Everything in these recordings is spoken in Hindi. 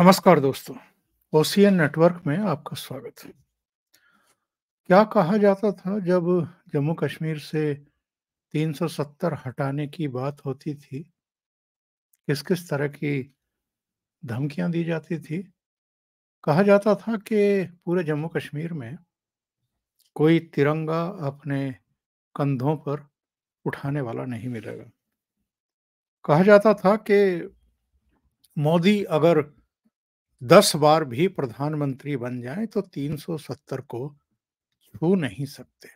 नमस्कार दोस्तों ओसीएन नेटवर्क में आपका स्वागत है क्या कहा जाता था जब जम्मू कश्मीर से 370 हटाने की बात होती थी किस किस तरह की धमकियां दी जाती थी कहा जाता था कि पूरे जम्मू कश्मीर में कोई तिरंगा अपने कंधों पर उठाने वाला नहीं मिलेगा कहा जाता था कि मोदी अगर दस बार भी प्रधानमंत्री बन जाए तो 370 को छू नहीं सकते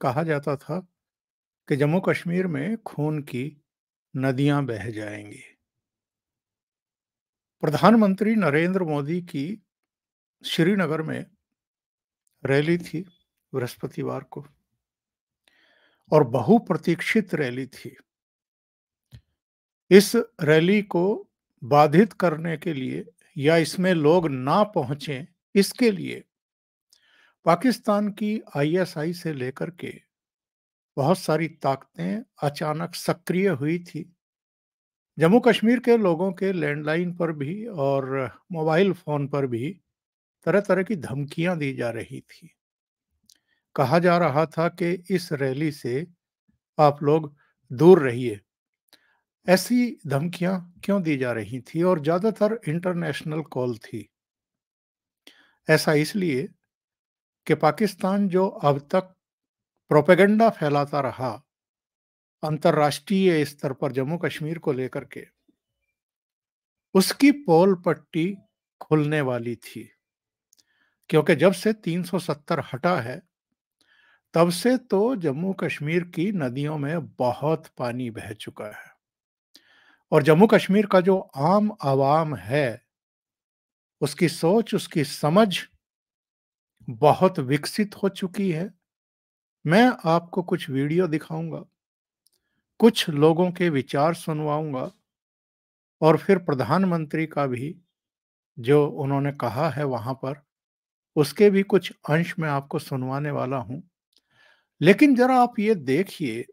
कहा जाता था कि जम्मू कश्मीर में खून की नदियां बह जाएंगी प्रधानमंत्री नरेंद्र मोदी की श्रीनगर में रैली थी बृहस्पतिवार को और बहुप्रतीक्षित रैली थी इस रैली को बाधित करने के लिए या इसमें लोग ना पहुंचे इसके लिए पाकिस्तान की आईएसआई से लेकर के बहुत सारी ताकतें अचानक सक्रिय हुई थी जम्मू कश्मीर के लोगों के लैंडलाइन पर भी और मोबाइल फ़ोन पर भी तरह तरह की धमकियां दी जा रही थी कहा जा रहा था कि इस रैली से आप लोग दूर रहिए ऐसी धमकियां क्यों दी जा रही थी और ज़्यादातर इंटरनेशनल कॉल थी ऐसा इसलिए कि पाकिस्तान जो अब तक प्रोपेगेंडा फैलाता रहा अंतर्राष्ट्रीय स्तर पर जम्मू कश्मीर को लेकर के उसकी पोल पट्टी खुलने वाली थी क्योंकि जब से 370 हटा है तब से तो जम्मू कश्मीर की नदियों में बहुत पानी बह चुका है और जम्मू कश्मीर का जो आम आवाम है उसकी सोच उसकी समझ बहुत विकसित हो चुकी है मैं आपको कुछ वीडियो दिखाऊंगा कुछ लोगों के विचार सुनवाऊंगा और फिर प्रधानमंत्री का भी जो उन्होंने कहा है वहां पर उसके भी कुछ अंश मैं आपको सुनवाने वाला हूँ लेकिन जरा आप ये देखिए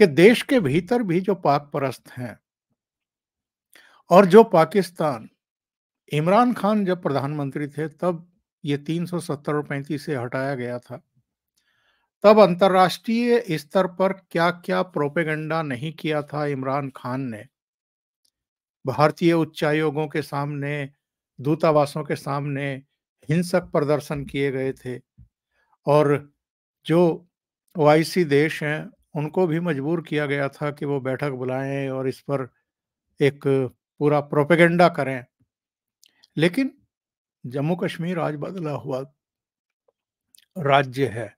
कि देश के भीतर भी जो पाक परस्त हैं और जो पाकिस्तान इमरान खान जब प्रधानमंत्री थे तब ये तीन सौ सत्तर और पैंतीस से हटाया गया था तब अंतर्राष्ट्रीय स्तर पर क्या क्या प्रोपेगेंडा नहीं किया था इमरान खान ने भारतीय उच्चायोगों के सामने दूतावासों के सामने हिंसक प्रदर्शन किए गए थे और जो ओआईसी देश हैं उनको भी मजबूर किया गया था कि वो बैठक बुलाएं और इस पर एक पूरा प्रोपेगेंडा करें लेकिन जम्मू कश्मीर आज बदला हुआ राज्य है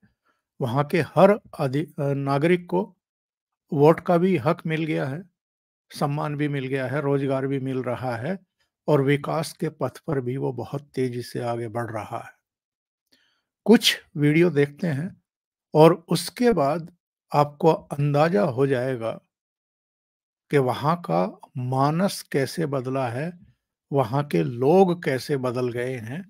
वहाँ के हर नागरिक को वोट का भी हक मिल गया है सम्मान भी मिल गया है रोजगार भी मिल रहा है और विकास के पथ पर भी वो बहुत तेजी से आगे बढ़ रहा है कुछ वीडियो देखते हैं और उसके बाद आपको अंदाजा हो जाएगा कि वहाँ का मानस कैसे बदला है वहाँ के लोग कैसे बदल गए हैं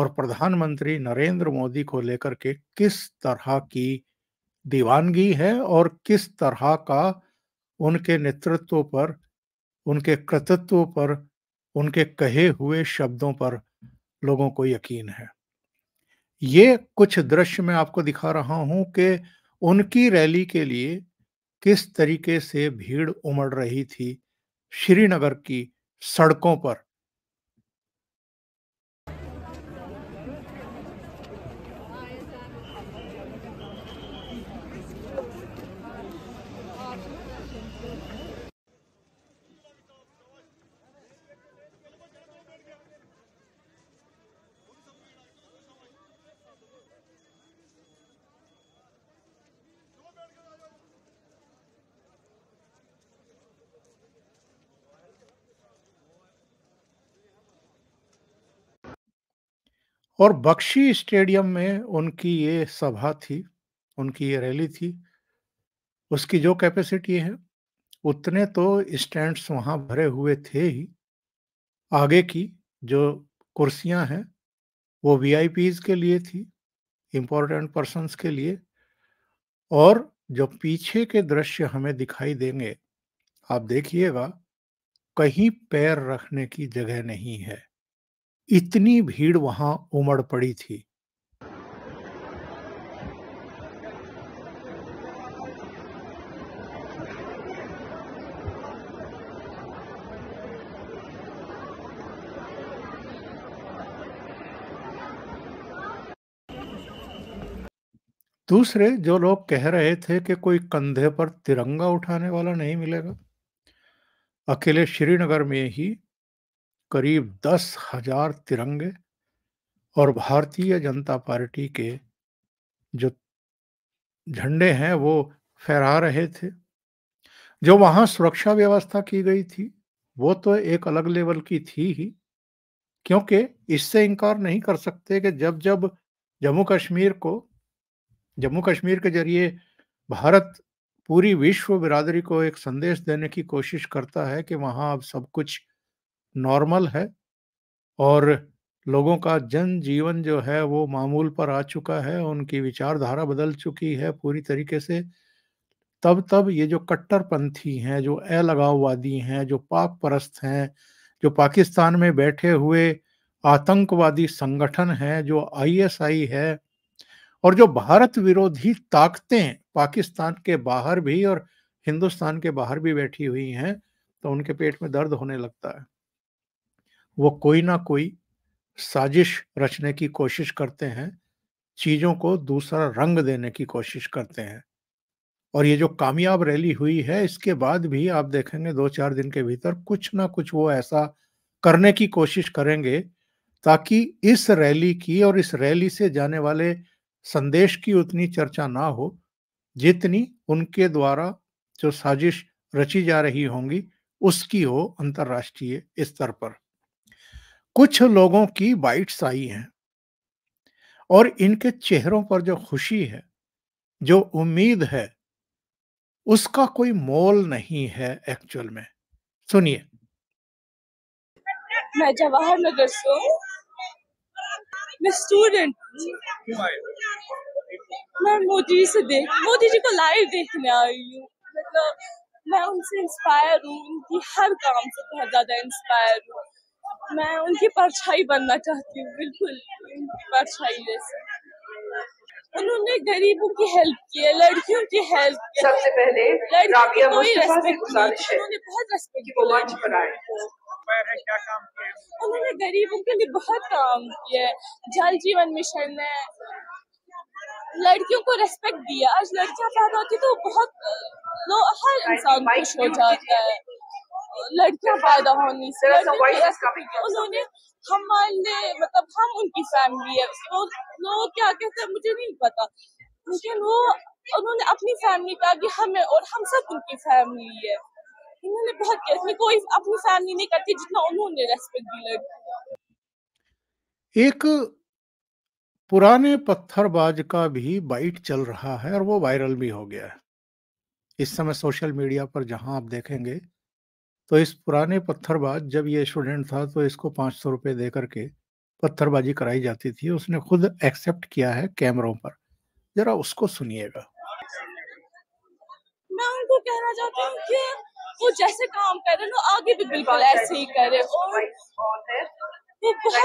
और प्रधानमंत्री नरेंद्र मोदी को लेकर के किस तरह की दीवानगी है और किस तरह का उनके नेतृत्व पर उनके कृतित्व पर उनके कहे हुए शब्दों पर लोगों को यकीन है ये कुछ दृश्य में आपको दिखा रहा हूं कि उनकी रैली के लिए किस तरीके से भीड़ उमड़ रही थी श्रीनगर की सड़कों पर और बख्शी स्टेडियम में उनकी ये सभा थी उनकी ये रैली थी उसकी जो कैपेसिटी है उतने तो स्टैंड्स वहाँ भरे हुए थे ही आगे की जो कुर्सियाँ हैं वो वी के लिए थी इम्पोर्टेंट पर्सनस के लिए और जो पीछे के दृश्य हमें दिखाई देंगे आप देखिएगा कहीं पैर रखने की जगह नहीं है इतनी भीड़ वहां उमड़ पड़ी थी दूसरे जो लोग कह रहे थे कि कोई कंधे पर तिरंगा उठाने वाला नहीं मिलेगा अकेले श्रीनगर में ही करीब दस हजार तिरंगे और भारतीय जनता पार्टी के जो झंडे हैं वो फहरा रहे थे जो वहाँ सुरक्षा व्यवस्था की गई थी वो तो एक अलग लेवल की थी ही क्योंकि इससे इनकार नहीं कर सकते कि जब जब जम्मू कश्मीर को जम्मू कश्मीर के जरिए भारत पूरी विश्व बिरादरी को एक संदेश देने की कोशिश करता है कि वहाँ अब सब कुछ नॉर्मल है और लोगों का जन जीवन जो है वो मामूल पर आ चुका है उनकी विचारधारा बदल चुकी है पूरी तरीके से तब तब ये जो कट्टरपंथी हैं जो अलगाववादी हैं जो पाक परस्त हैं जो पाकिस्तान में बैठे हुए आतंकवादी संगठन हैं जो आईएसआई है और जो भारत विरोधी ताकतें पाकिस्तान के बाहर भी और हिंदुस्तान के बाहर भी बैठी हुई हैं तो उनके पेट में दर्द होने लगता है वो कोई ना कोई साजिश रचने की कोशिश करते हैं चीज़ों को दूसरा रंग देने की कोशिश करते हैं और ये जो कामयाब रैली हुई है इसके बाद भी आप देखेंगे दो चार दिन के भीतर कुछ ना कुछ वो ऐसा करने की कोशिश करेंगे ताकि इस रैली की और इस रैली से जाने वाले संदेश की उतनी चर्चा ना हो जितनी उनके द्वारा जो साजिश रची जा रही होंगी उसकी हो अंतर्राष्ट्रीय स्तर पर कुछ लोगों की बाइट्स आई हैं और इनके चेहरों पर जो खुशी है जो उम्मीद है उसका कोई मोल नहीं है एक्चुअल में सुनिए मैं जवाहर नगर से मैं स्टूडेंट मैं मोदी से देख मोदी जी को लाइव देखने आई हूँ मतलब मैं उनसे इंस्पायर हूँ उनकी हर काम से बहुत ज्यादा इंस्पायर हूँ मैं उनकी परछाई बनना चाहती हूँ बिल्कुल उनकी परछाई जैसे उन्होंने गरीबों की हेल्प की है लड़कियों की हेल्प की सबसे पहले राबिया उन्होंने बहुत रेस्पेक्ट उन्होंने गरीबों के लिए बहुत काम किया है जल जीवन मिशन ने लड़कियों को रेस्पेक्ट दिया आज लड़कियां पैदा होती तो बहुत लो हर इंसान खुश हो जाता है लड़कियां पैदा होनी से उन्होंने हमारे मतलब हम उनकी फैमिली है वो तो लोग क्या कहते हैं मुझे नहीं पता लेकिन वो उन्होंने अपनी फैमिली कहा कि हमें और हम सब उनकी फैमिली है इन्होंने बहुत किया कोई अपनी फैमिली नहीं करती जितना उन्होंने रेस्पेक्ट दी लड़की एक पुराने पत्थरबाज का भी बाइट चल रहा है और वो वायरल भी हो गया है इस समय सोशल मीडिया पर जहां आप देखेंगे तो इस पुराने पत्थरबाज जब ये स्टूडेंट था तो इसको पाँच सौ रुपये दे करके पत्थरबाजी कराई जाती थी उसने खुद एक्सेप्ट किया है कैमरों पर जरा उसको सुनिएगा मैं उनको कहना चाहती हूँ कि वो जैसे काम कर रहे हैं आगे भी बिल्कुल ऐसे ही करे वो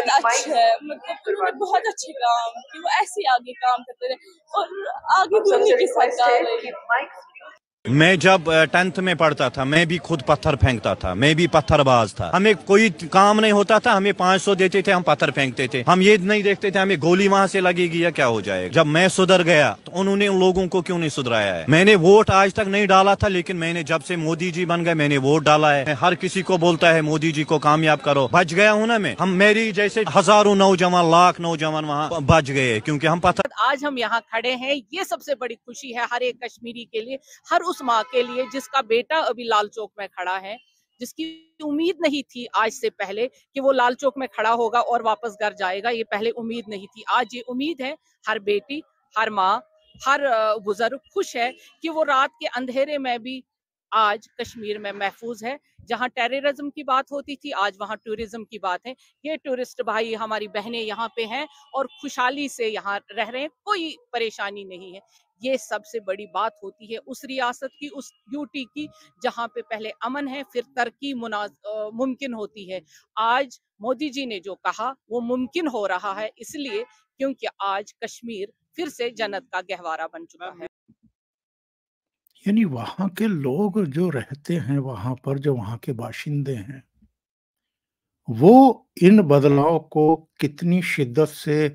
बहुत अच्छे है मतलब उन्होंने बहुत अच्छे काम कि वो ऐसे ही आगे काम करते रहे और आगे भी उन्हीं के साथ मैं जब टेंथ में पढ़ता था मैं भी खुद पत्थर फेंकता था मैं भी पत्थरबाज था हमें कोई काम नहीं होता था हमें 500 देते थे हम पत्थर फेंकते थे हम ये नहीं देखते थे हमें गोली वहां से लगेगी या क्या हो जाएगा जब मैं सुधर गया तो उन्होंने उन लोगों को क्यों नहीं सुधराया है मैंने वोट आज तक नहीं डाला था लेकिन मैंने जब से मोदी जी बन गए मैंने वोट डाला है हर किसी को बोलता है मोदी जी को कामयाब करो बच गया हूँ ना मैं हम मेरी जैसे हजारों नौजवान लाख नौजवान वहाँ बच गए क्योंकि हम पत्थर आज हम यहाँ खड़े हैं ये सबसे बड़ी खुशी है हर एक कश्मीरी के लिए हर उस उस माँ के लिए जिसका बेटा अभी लाल चौक में खड़ा है जिसकी उम्मीद नहीं थी आज से पहले कि वो लाल चौक में खड़ा होगा और वापस घर जाएगा ये पहले उम्मीद नहीं थी आज ये उम्मीद है हर बेटी हर माँ हर बुजुर्ग खुश है कि वो रात के अंधेरे में भी आज कश्मीर में महफूज है जहाँ टेररिज्म की बात होती थी आज वहाँ टूरिज्म की बात है ये टूरिस्ट भाई हमारी बहनें यहाँ पे हैं और खुशहाली से यहाँ रह रहे हैं कोई परेशानी नहीं है ये सबसे बड़ी बात होती है उस रियासत की उस यूटी की जहाँ पे पहले अमन है फिर तरक्की मुमकिन होती है आज मोदी जी ने जो कहा वो मुमकिन हो रहा है इसलिए क्योंकि आज कश्मीर फिर से जनत का गहवारा बन चुका है यानी वहाँ के लोग जो रहते हैं वहाँ पर जो वहाँ के बाशिंदे हैं वो इन बदलाव को कितनी शिद्दत से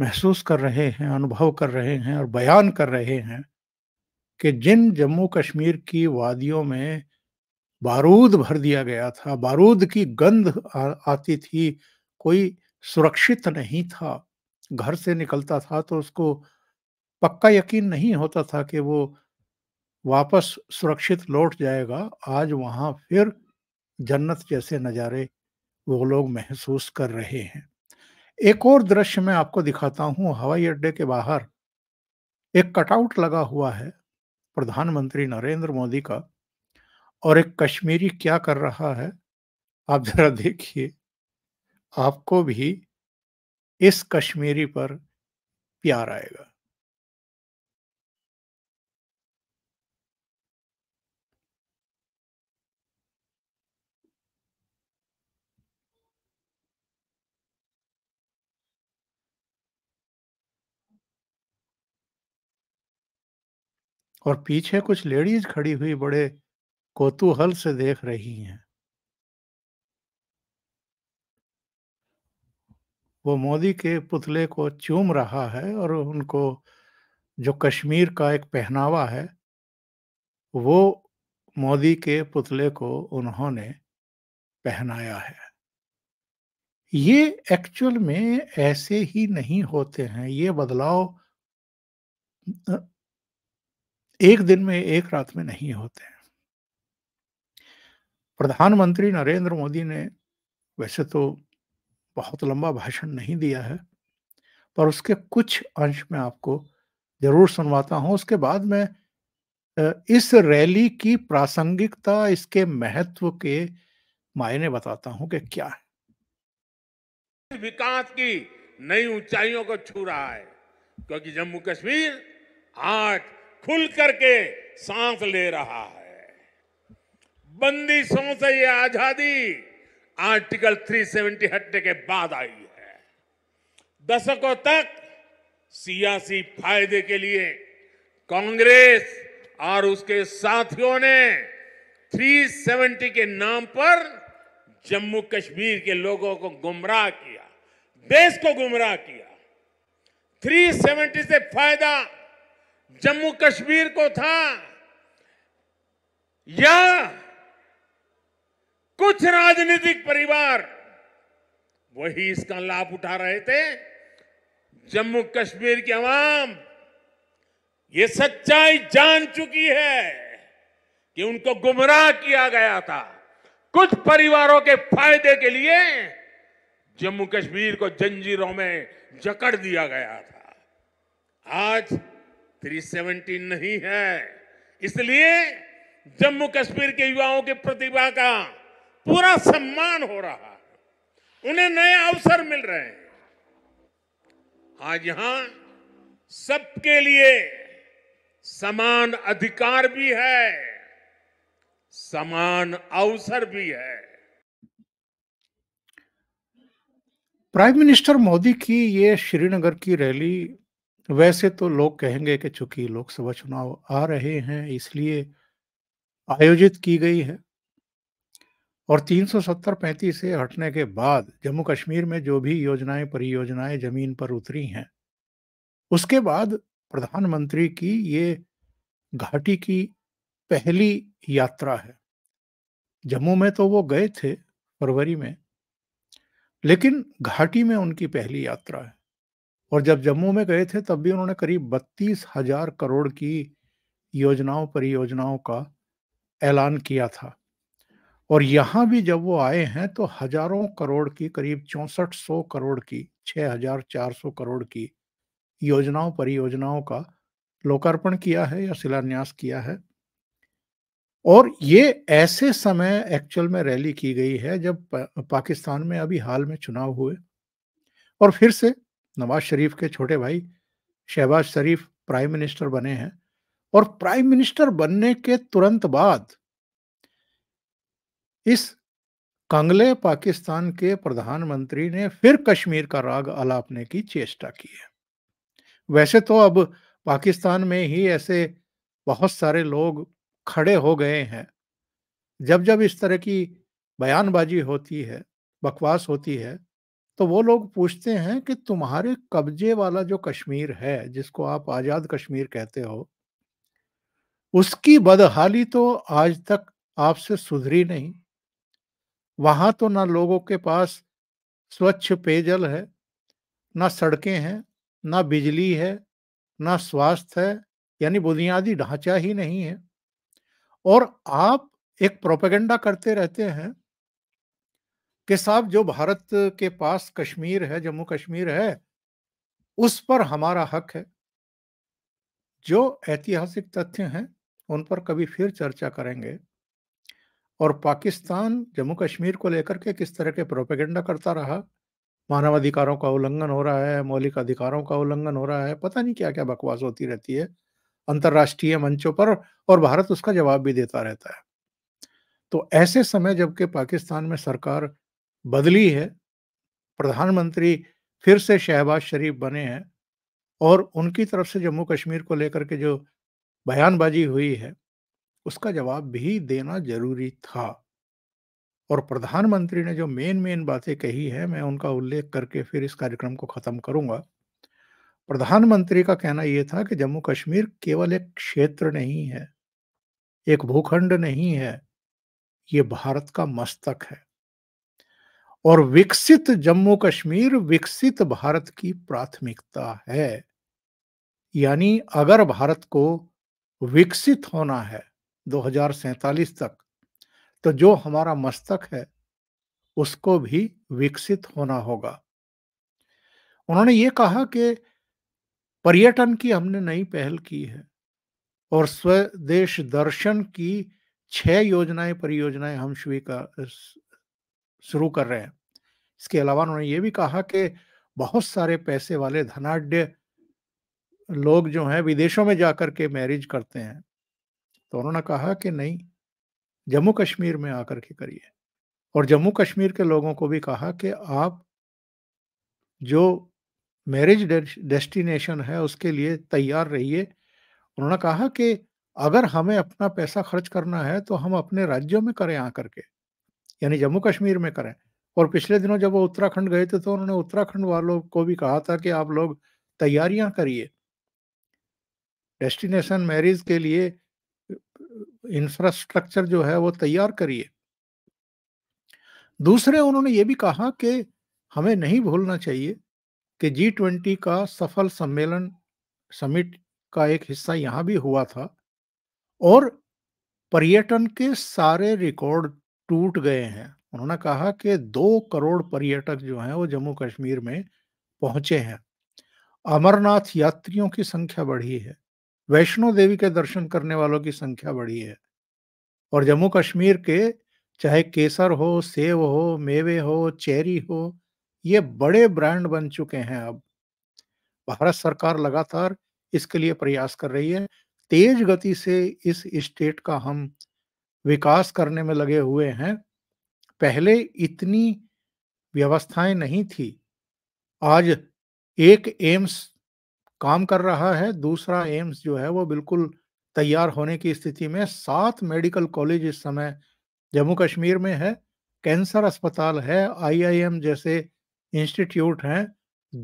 महसूस कर रहे हैं अनुभव कर रहे हैं और बयान कर रहे हैं कि जिन जम्मू कश्मीर की वादियों में बारूद भर दिया गया था बारूद की गंध आती थी कोई सुरक्षित नहीं था घर से निकलता था तो उसको पक्का यकीन नहीं होता था कि वो वापस सुरक्षित लौट जाएगा आज वहाँ फिर जन्नत जैसे नज़ारे वो लोग महसूस कर रहे हैं एक और दृश्य मैं आपको दिखाता हूं हवाई अड्डे के बाहर एक कटआउट लगा हुआ है प्रधानमंत्री नरेंद्र मोदी का और एक कश्मीरी क्या कर रहा है आप जरा देखिए आपको भी इस कश्मीरी पर प्यार आएगा और पीछे कुछ लेडीज खड़ी हुई बड़े कोतूहल से देख रही हैं वो मोदी के पुतले को चूम रहा है और उनको जो कश्मीर का एक पहनावा है वो मोदी के पुतले को उन्होंने पहनाया है ये एक्चुअल में ऐसे ही नहीं होते हैं ये बदलाव एक दिन में एक रात में नहीं होते प्रधानमंत्री नरेंद्र मोदी ने वैसे तो बहुत लंबा भाषण नहीं दिया है पर उसके कुछ अंश में आपको जरूर सुनवाता हूं उसके बाद में इस रैली की प्रासंगिकता इसके महत्व के मायने बताता हूं कि क्या है विकास की नई ऊंचाइयों को छू रहा है क्योंकि जम्मू कश्मीर आज खुल करके सांस ले रहा है बंदिशों से ये आजादी आर्टिकल 370 हटने के बाद आई है दशकों तक सियासी फायदे के लिए कांग्रेस और उसके साथियों ने 370 के नाम पर जम्मू कश्मीर के लोगों को गुमराह किया देश को गुमराह किया 370 से फायदा जम्मू कश्मीर को था या कुछ राजनीतिक परिवार वही इसका लाभ उठा रहे थे जम्मू कश्मीर की आवाम ये सच्चाई जान चुकी है कि उनको गुमराह किया गया था कुछ परिवारों के फायदे के लिए जम्मू कश्मीर को जंजीरों में जकड़ दिया गया था आज 370 नहीं है इसलिए जम्मू कश्मीर के युवाओं की प्रतिभा का पूरा सम्मान हो रहा है उन्हें नए अवसर मिल रहे हैं आज यहां सबके लिए समान अधिकार भी है समान अवसर भी है प्राइम मिनिस्टर मोदी की ये श्रीनगर की रैली वैसे तो लोग कहेंगे कि चूंकि लोकसभा चुनाव आ रहे हैं इसलिए आयोजित की गई है और तीन सौ सत्तर पैंतीस से हटने के बाद जम्मू कश्मीर में जो भी योजनाएं परियोजनाएं जमीन पर उतरी हैं उसके बाद प्रधानमंत्री की ये घाटी की पहली यात्रा है जम्मू में तो वो गए थे फरवरी में लेकिन घाटी में उनकी पहली यात्रा है और जब जम्मू में गए थे तब भी उन्होंने करीब बत्तीस हजार करोड़ की योजनाओं परियोजनाओं का ऐलान किया था और यहाँ भी जब वो आए हैं तो हजारों करोड़ की करीब चौंसठ सौ करोड़ की छः हजार चार सौ करोड़ की योजनाओं परियोजनाओं का लोकार्पण किया है या शिलान्यास किया है और ये ऐसे समय एक्चुअल में रैली की गई है जब पाकिस्तान में अभी हाल में चुनाव हुए और फिर से नवाज शरीफ के छोटे भाई शहबाज शरीफ प्राइम मिनिस्टर बने हैं और प्राइम मिनिस्टर बनने के तुरंत बाद इस कांगले पाकिस्तान के प्रधानमंत्री ने फिर कश्मीर का राग अलापने की चेष्टा की है वैसे तो अब पाकिस्तान में ही ऐसे बहुत सारे लोग खड़े हो गए हैं जब जब इस तरह की बयानबाजी होती है बकवास होती है तो वो लोग पूछते हैं कि तुम्हारे कब्जे वाला जो कश्मीर है जिसको आप आज़ाद कश्मीर कहते हो उसकी बदहाली तो आज तक आपसे सुधरी नहीं वहां तो ना लोगों के पास स्वच्छ पेयजल है ना सड़कें हैं ना बिजली है ना स्वास्थ्य है यानी बुनियादी ढांचा ही नहीं है और आप एक प्रोपेगेंडा करते रहते हैं कि साहब जो भारत के पास कश्मीर है जम्मू कश्मीर है उस पर हमारा हक है जो ऐतिहासिक तथ्य हैं उन पर कभी फिर चर्चा करेंगे और पाकिस्तान जम्मू कश्मीर को लेकर के किस तरह के प्रोपेगेंडा करता रहा मानवाधिकारों का उल्लंघन हो रहा है मौलिक अधिकारों का उल्लंघन हो रहा है पता नहीं क्या क्या बकवास होती रहती है अंतर्राष्ट्रीय मंचों पर और भारत उसका जवाब भी देता रहता है तो ऐसे समय जबकि पाकिस्तान में सरकार बदली है प्रधानमंत्री फिर से शहबाज शरीफ बने हैं और उनकी तरफ से जम्मू कश्मीर को लेकर के जो बयानबाजी हुई है उसका जवाब भी देना जरूरी था और प्रधानमंत्री ने जो मेन मेन बातें कही है मैं उनका उल्लेख करके फिर इस कार्यक्रम को ख़त्म करूंगा प्रधानमंत्री का कहना यह था कि जम्मू कश्मीर केवल एक क्षेत्र नहीं है एक भूखंड नहीं है ये भारत का मस्तक है और विकसित जम्मू कश्मीर विकसित भारत की प्राथमिकता है यानी अगर भारत को विकसित होना है दो तक तो जो हमारा मस्तक है उसको भी विकसित होना होगा उन्होंने ये कहा कि पर्यटन की हमने नई पहल की है और स्वदेश दर्शन की छह योजनाएं परियोजनाएं हम स्वीकार शुरू कर रहे हैं इसके अलावा उन्होंने ये भी कहा कि बहुत सारे पैसे वाले धनाढ़ लोग जो हैं विदेशों में जाकर के मैरिज करते हैं तो उन्होंने कहा कि नहीं जम्मू कश्मीर में आकर के करिए और जम्मू कश्मीर के लोगों को भी कहा कि आप जो मैरिज डेस्टिनेशन है उसके लिए तैयार रहिए उन्होंने कहा कि अगर हमें अपना पैसा खर्च करना है तो हम अपने राज्यों में करें आकर के यानी जम्मू कश्मीर में करें और पिछले दिनों जब वो उत्तराखंड गए थे तो उन्होंने उत्तराखंड वालों को भी कहा था कि आप लोग तैयारियां करिए डेस्टिनेशन मैरिज के लिए इंफ्रास्ट्रक्चर जो है वो तैयार करिए दूसरे उन्होंने ये भी कहा कि हमें नहीं भूलना चाहिए कि जी ट्वेंटी का सफल सम्मेलन समिट का एक हिस्सा यहाँ भी हुआ था और पर्यटन के सारे रिकॉर्ड टूट गए हैं उन्होंने कहा कि दो करोड़ पर्यटक जो हैं वो जम्मू कश्मीर में पहुंचे हैं अमरनाथ यात्रियों की संख्या बढ़ी है वैष्णो देवी के दर्शन करने वालों की संख्या बढ़ी है और जम्मू कश्मीर के चाहे केसर हो सेब हो मेवे हो चेरी हो ये बड़े ब्रांड बन चुके हैं अब भारत सरकार लगातार इसके लिए प्रयास कर रही है तेज गति से इस स्टेट का हम विकास करने में लगे हुए हैं पहले इतनी व्यवस्थाएं नहीं थी आज एक एम्स काम कर रहा है दूसरा एम्स जो है वो बिल्कुल तैयार होने की स्थिति में सात मेडिकल कॉलेज इस समय जम्मू कश्मीर में है कैंसर अस्पताल है आईआईएम जैसे इंस्टीट्यूट हैं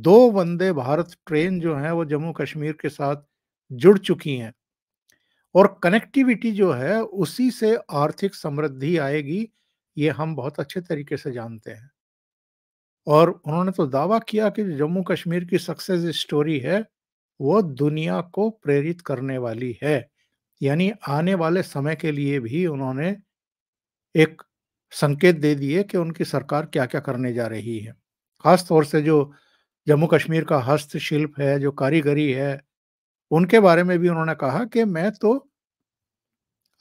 दो वंदे भारत ट्रेन जो हैं वो जम्मू कश्मीर के साथ जुड़ चुकी हैं और कनेक्टिविटी जो है उसी से आर्थिक समृद्धि आएगी ये हम बहुत अच्छे तरीके से जानते हैं और उन्होंने तो दावा किया कि जम्मू कश्मीर की सक्सेस स्टोरी है वो दुनिया को प्रेरित करने वाली है यानी आने वाले समय के लिए भी उन्होंने एक संकेत दे दिए कि उनकी सरकार क्या क्या करने जा रही है खास तौर से जो जम्मू कश्मीर का हस्तशिल्प है जो कारीगरी है उनके बारे में भी उन्होंने कहा कि मैं तो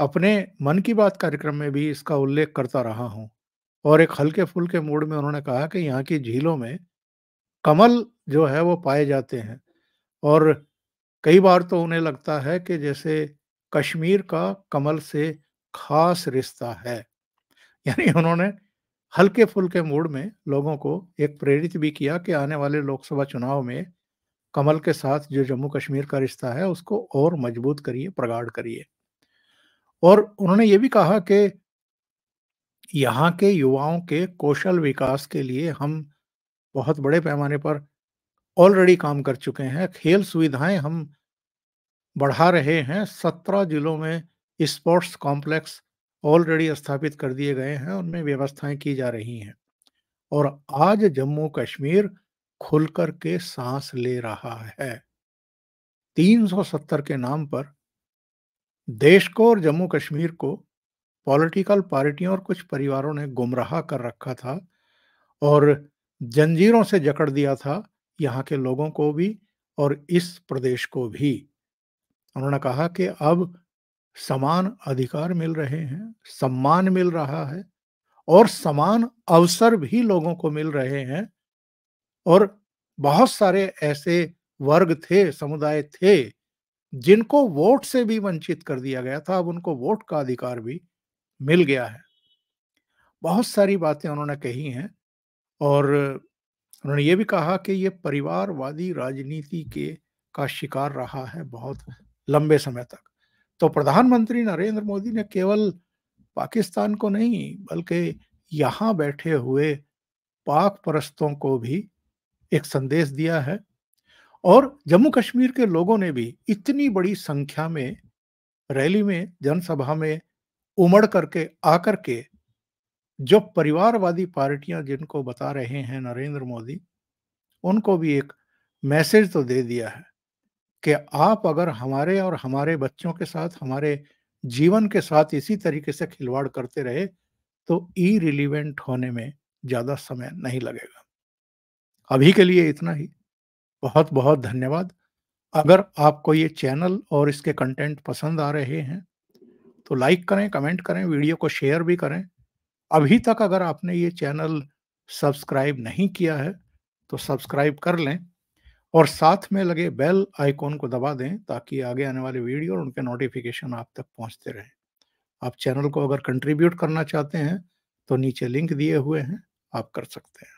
अपने मन की बात कार्यक्रम में भी इसका उल्लेख करता रहा हूं और एक हल्के फुल्के मूड में उन्होंने कहा कि यहाँ की झीलों में कमल जो है वो पाए जाते हैं और कई बार तो उन्हें लगता है कि जैसे कश्मीर का कमल से खास रिश्ता है यानी उन्होंने हल्के फुल्के मूड में लोगों को एक प्रेरित भी किया कि आने वाले लोकसभा चुनाव में कमल के साथ जो जम्मू कश्मीर का रिश्ता है उसको और मजबूत करिए प्रगाढ़ करिए और उन्होंने ये भी कहा कि यहाँ के युवाओं के कौशल विकास के लिए हम बहुत बड़े पैमाने पर ऑलरेडी काम कर चुके हैं खेल सुविधाएं हम बढ़ा रहे हैं सत्रह जिलों में स्पोर्ट्स कॉम्प्लेक्स ऑलरेडी स्थापित कर दिए गए हैं उनमें व्यवस्थाएं की जा रही हैं और आज जम्मू कश्मीर खुल कर के सांस ले रहा है 370 के नाम पर देश को और जम्मू कश्मीर को पॉलिटिकल पार्टियों और कुछ परिवारों ने गुमराह कर रखा था और जंजीरों से जकड़ दिया था यहाँ के लोगों को भी और इस प्रदेश को भी उन्होंने कहा कि अब समान अधिकार मिल रहे हैं सम्मान मिल रहा है और समान अवसर भी लोगों को मिल रहे हैं और बहुत सारे ऐसे वर्ग थे समुदाय थे जिनको वोट से भी वंचित कर दिया गया था अब उनको वोट का अधिकार भी मिल गया है बहुत सारी बातें उन्होंने कही हैं और उन्होंने ये भी कहा कि ये परिवारवादी राजनीति के का शिकार रहा है बहुत लंबे समय तक तो प्रधानमंत्री नरेंद्र मोदी ने केवल पाकिस्तान को नहीं बल्कि यहाँ बैठे हुए पाक परस्तों को भी एक संदेश दिया है और जम्मू कश्मीर के लोगों ने भी इतनी बड़ी संख्या में रैली में जनसभा में उमड़ करके आकर के जो परिवारवादी पार्टियां जिनको बता रहे हैं नरेंद्र मोदी उनको भी एक मैसेज तो दे दिया है कि आप अगर हमारे और हमारे बच्चों के साथ हमारे जीवन के साथ इसी तरीके से खिलवाड़ करते रहे तो ई रिलीवेंट होने में ज़्यादा समय नहीं लगेगा अभी के लिए इतना ही बहुत बहुत धन्यवाद अगर आपको ये चैनल और इसके कंटेंट पसंद आ रहे हैं तो लाइक करें कमेंट करें वीडियो को शेयर भी करें अभी तक अगर आपने ये चैनल सब्सक्राइब नहीं किया है तो सब्सक्राइब कर लें और साथ में लगे बेल आइकॉन को दबा दें ताकि आगे आने वाले वीडियो और उनके नोटिफिकेशन आप तक पहुंचते रहें आप चैनल को अगर कंट्रीब्यूट करना चाहते हैं तो नीचे लिंक दिए हुए हैं आप कर सकते हैं